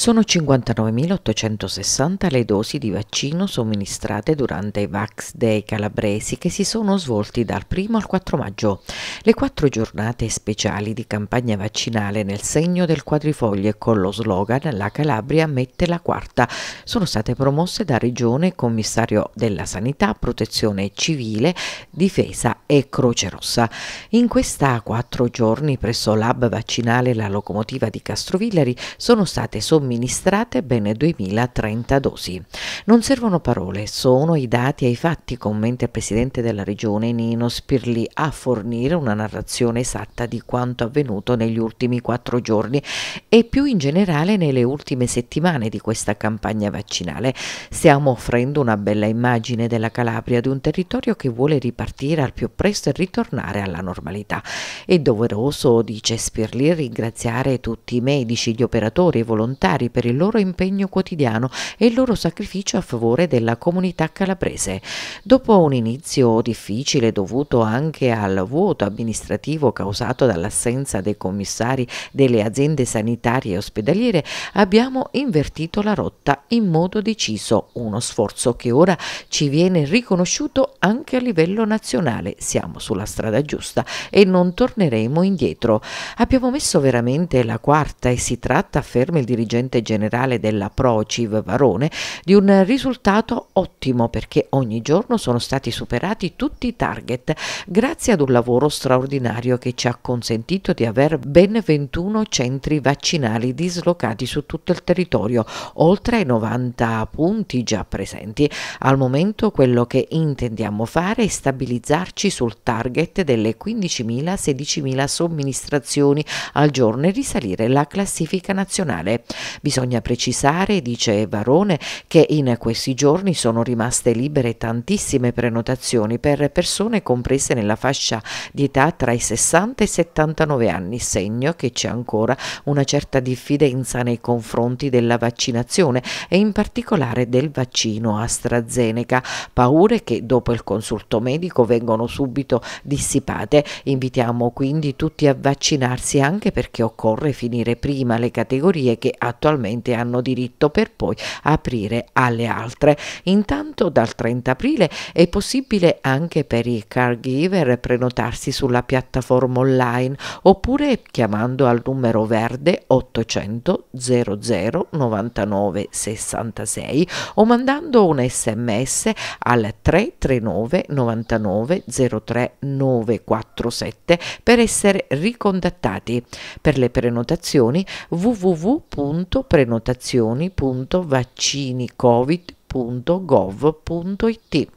Sono 59.860 le dosi di vaccino somministrate durante i Vax Day calabresi che si sono svolti dal 1 al 4 maggio. Le quattro giornate speciali di campagna vaccinale nel segno del quadrifoglio e con lo slogan La Calabria mette la quarta sono state promosse da Regione, Commissario della Sanità, Protezione Civile, Difesa e Croce Rossa. In questa quattro giorni presso l'hub vaccinale La Locomotiva di Castrovillari sono state somministrate somministrate ben 2030 dosi. Non servono parole, sono i dati e i fatti, commenta il presidente della regione Nino Spirli a fornire una narrazione esatta di quanto avvenuto negli ultimi quattro giorni e più in generale nelle ultime settimane di questa campagna vaccinale. Stiamo offrendo una bella immagine della Calabria, di un territorio che vuole ripartire al più presto e ritornare alla normalità. È doveroso, dice Spirli, ringraziare tutti i medici, gli operatori, i volontari, militari per il loro impegno quotidiano e il loro sacrificio a favore della comunità calabrese. Dopo un inizio difficile dovuto anche al vuoto amministrativo causato dall'assenza dei commissari delle aziende sanitarie e ospedaliere, abbiamo invertito la rotta in modo deciso, uno sforzo che ora ci viene riconosciuto anche a livello nazionale. Siamo sulla strada giusta e non torneremo indietro. Abbiamo messo veramente la quarta e si tratta, afferma il dirigente dirigente generale della Prociv Varone, di un risultato ottimo perché ogni giorno sono stati superati tutti i target grazie ad un lavoro straordinario che ci ha consentito di avere ben 21 centri vaccinali dislocati su tutto il territorio, oltre ai 90 punti già presenti. Al momento quello che intendiamo fare è stabilizzarci sul target delle 15.000-16.000 somministrazioni al giorno e risalire la classifica nazionale. Bisogna precisare, dice Varone, che in questi giorni sono rimaste libere tantissime prenotazioni per persone comprese nella fascia di età tra i 60 e i 79 anni, segno che c'è ancora una certa diffidenza nei confronti della vaccinazione e in particolare del vaccino AstraZeneca, paure che dopo il consulto medico vengono subito dissipate. Invitiamo quindi tutti a vaccinarsi anche perché occorre finire prima le categorie che attualmente eventualmente hanno diritto per poi aprire alle altre. Intanto dal 30 aprile è possibile anche per i caregiver prenotarsi sulla piattaforma online oppure chiamando al numero verde 800 00 99 66 o mandando un sms al 339 99 03 947 per essere ricontattati. Per le prenotazioni www.com www.prenotazioni.vaccinicovid.gov.it